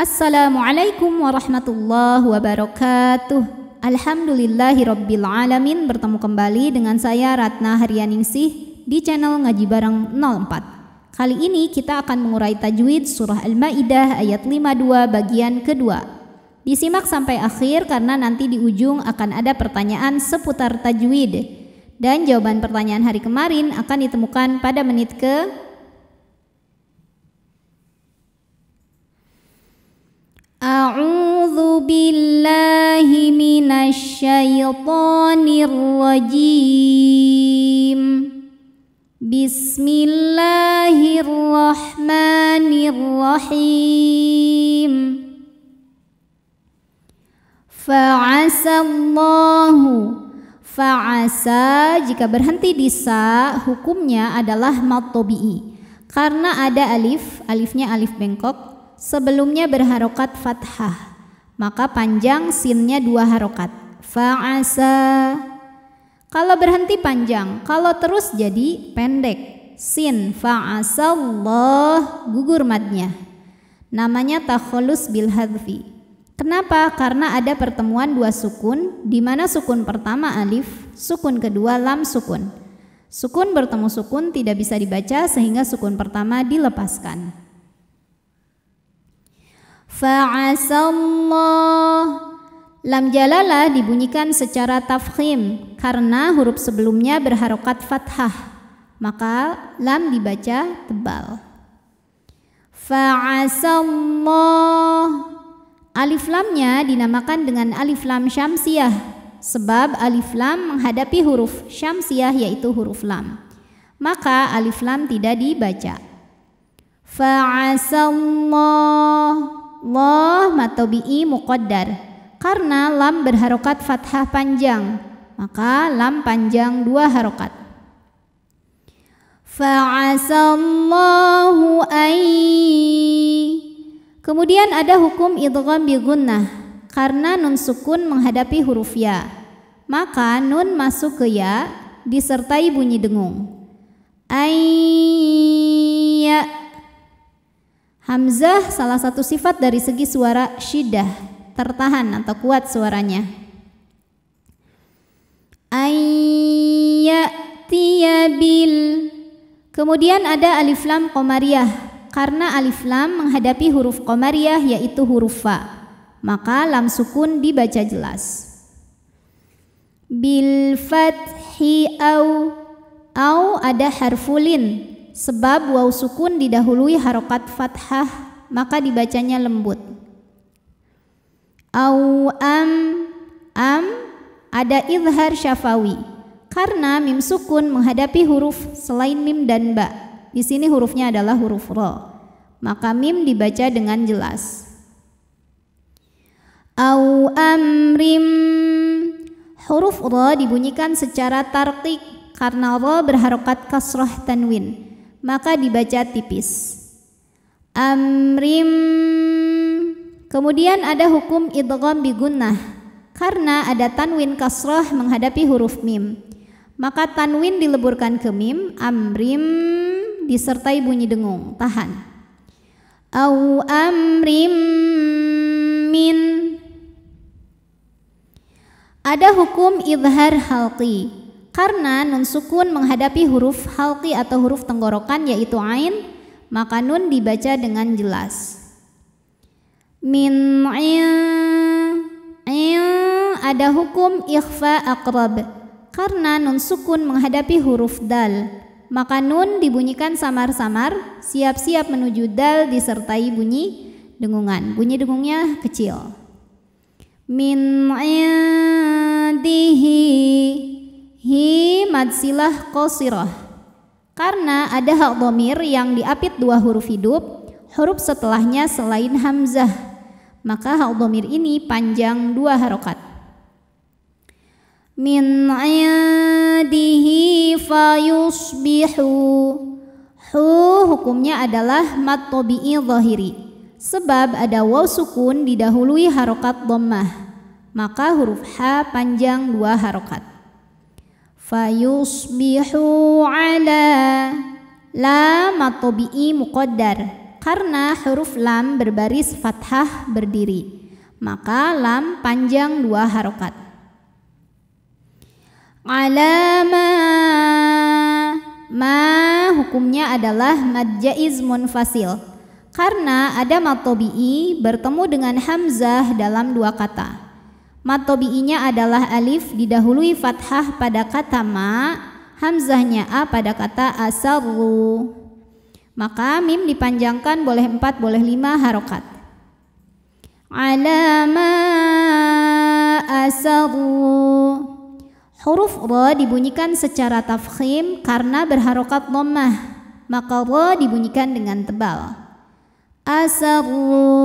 Assalamualaikum warahmatullahi wabarakatuh. Alhamdulillahi Rabbil Alamin bertemu kembali dengan saya Ratna Haryaningsih di channel Ngaji Bareng 04. Kali ini kita akan mengurai tajwid surah Al-Maidah ayat 52 bagian kedua. Disimak sampai akhir karena nanti di ujung akan ada pertanyaan seputar tajwid. Dan jawaban pertanyaan hari kemarin akan ditemukan pada menit ke A'udzu billahi minasyaitonir rajim. Bismillahirrahmanirrahim. Fa'asa Allahu fa'asa jika berhenti di sa hukumnya adalah matobi'i karena ada alif alifnya alif bengkok sebelumnya berharokat fathah maka panjang sinnya dua harokat fa'asa kalau berhenti panjang kalau terus jadi pendek sin fa'asallah gugur matnya. namanya takholus bil Kenapa? Karena ada pertemuan dua sukun, di mana sukun pertama alif, sukun kedua lam sukun. Sukun bertemu sukun tidak bisa dibaca sehingga sukun pertama dilepaskan. Fa'asallah Lam jalalah dibunyikan secara tafkhim karena huruf sebelumnya berharokat fathah. Maka lam dibaca tebal. Fa'asallah Alif lamnya dinamakan dengan alif lam syamsiah sebab alif lam menghadapi huruf syamsiah yaitu huruf lam. Maka alif lam tidak dibaca. Fa'asallah Loh matobi'i muqaddar karena lam berharokat fathah panjang maka lam panjang dua harokat fa'asallahu ay kemudian ada hukum idgham bi gunnah karena nun sukun menghadapi huruf ya maka nun masuk ke ya disertai bunyi dengung Ai Hamzah salah satu sifat dari segi suara syidah, tertahan atau kuat suaranya. bil Kemudian ada alif lam komariah. Karena alif lam menghadapi huruf komariah yaitu huruf fa. Maka lam sukun dibaca jelas. Bil fathi au au ada harfulin Sebab waw sukun didahului harokat fathah, maka dibacanya lembut. Au am am ada izhar syafawi. Karena mim sukun menghadapi huruf selain mim dan ba. Di sini hurufnya adalah huruf ro. Maka mim dibaca dengan jelas. Au rim Huruf ro dibunyikan secara tartik karena ro berharokat kasroh tanwin maka dibaca tipis. Amrim Kemudian ada hukum idgham bi gunnah karena ada tanwin kasrah menghadapi huruf mim. Maka tanwin dileburkan ke mim, amrim disertai bunyi dengung, tahan. Au amrim min Ada hukum idhar halqi karena nun sukun menghadapi huruf halki atau huruf tenggorokan yaitu ain, maka nun dibaca dengan jelas. Min ada hukum ikhfa akrab. Karena nun sukun menghadapi huruf dal, maka nun dibunyikan samar-samar, siap-siap menuju dal disertai bunyi dengungan. Bunyi dengungnya kecil. Min hi madsilah kosiroh karena ada hak domir yang diapit dua huruf hidup huruf setelahnya selain hamzah maka hak domir ini panjang dua harokat min adihi fayusbihu hu hukumnya adalah mat tobi'i zahiri sebab ada waw sukun didahului harokat dommah maka huruf h panjang dua harokat fayusbihu ala la matobi'i muqaddar karena huruf lam berbaris fathah berdiri maka lam panjang dua harokat alama ma hukumnya adalah madja'iz munfasil karena ada matobi'i bertemu dengan hamzah dalam dua kata Mat tobi'inya adalah alif didahului fathah pada kata ma, hamzahnya a pada kata asarru. Maka mim dipanjangkan boleh empat boleh lima harokat. Alama asarru. Huruf ro dibunyikan secara tafkhim karena berharokat nomah, maka ro dibunyikan dengan tebal. Asarru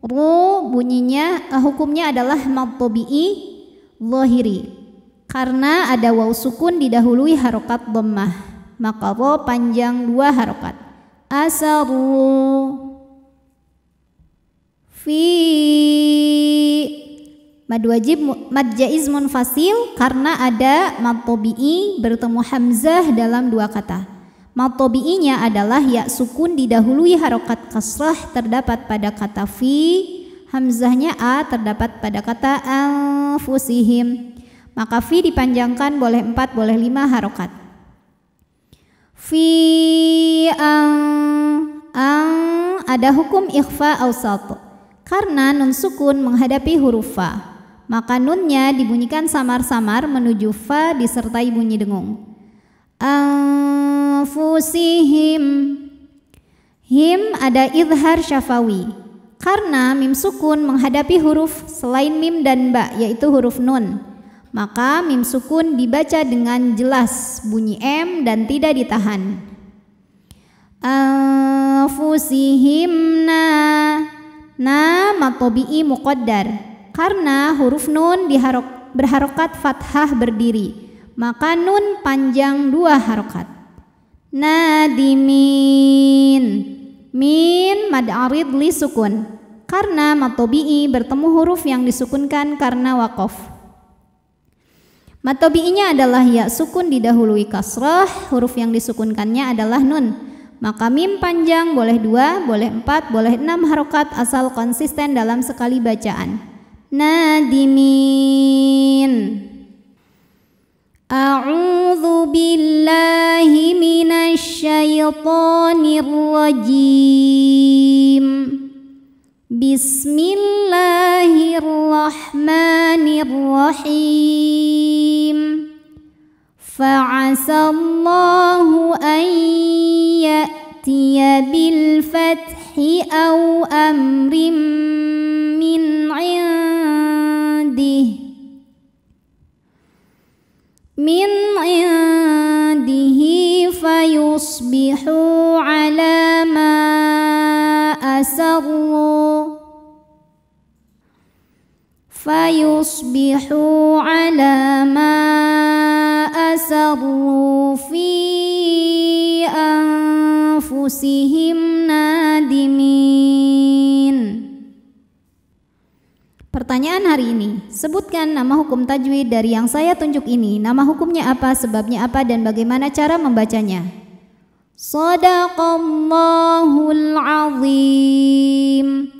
Ru bunyinya uh, hukumnya adalah matobi'i lohiri karena ada waw sukun didahului harokat lemah maka ro panjang dua harokat asaru fi mad wajib mad jaiz munfasil karena ada matobi'i bertemu hamzah dalam dua kata Matobi'inya adalah ya sukun didahului harokat kasrah terdapat pada kata fi, hamzahnya a terdapat pada kata anfusihim. Maka fi dipanjangkan boleh empat boleh lima harokat. Fi ang ang ada hukum ikhfa ausat. Karena nun sukun menghadapi huruf fa, maka nunnya dibunyikan samar-samar menuju fa disertai bunyi dengung. Ang anfusihim Him ada izhar syafawi Karena mim sukun menghadapi huruf selain mim dan ba yaitu huruf nun Maka mim sukun dibaca dengan jelas bunyi M dan tidak ditahan Anfusihim na Na matobi'i muqaddar Karena huruf nun diharok, berharokat fathah berdiri Maka nun panjang dua harokat nadimin min mad arid li sukun karena matobi'i bertemu huruf yang disukunkan karena wakof matobi'inya adalah ya sukun didahului kasrah huruf yang disukunkannya adalah nun maka mim panjang boleh dua, boleh empat, boleh enam harokat asal konsisten dalam sekali bacaan. Nadimin. أعوذ بالله من الشيطان الرجيم بسم الله الرحمن الرحيم فعسى الله أن يأتي بالفتح أو أمر فيصبحوا على ما أسروا في أنفسهم نادمين Pertanyaan hari ini, sebutkan nama hukum tajwid dari yang saya tunjuk ini. Nama hukumnya apa, sebabnya apa, dan bagaimana cara membacanya. Sadaqallahul azim.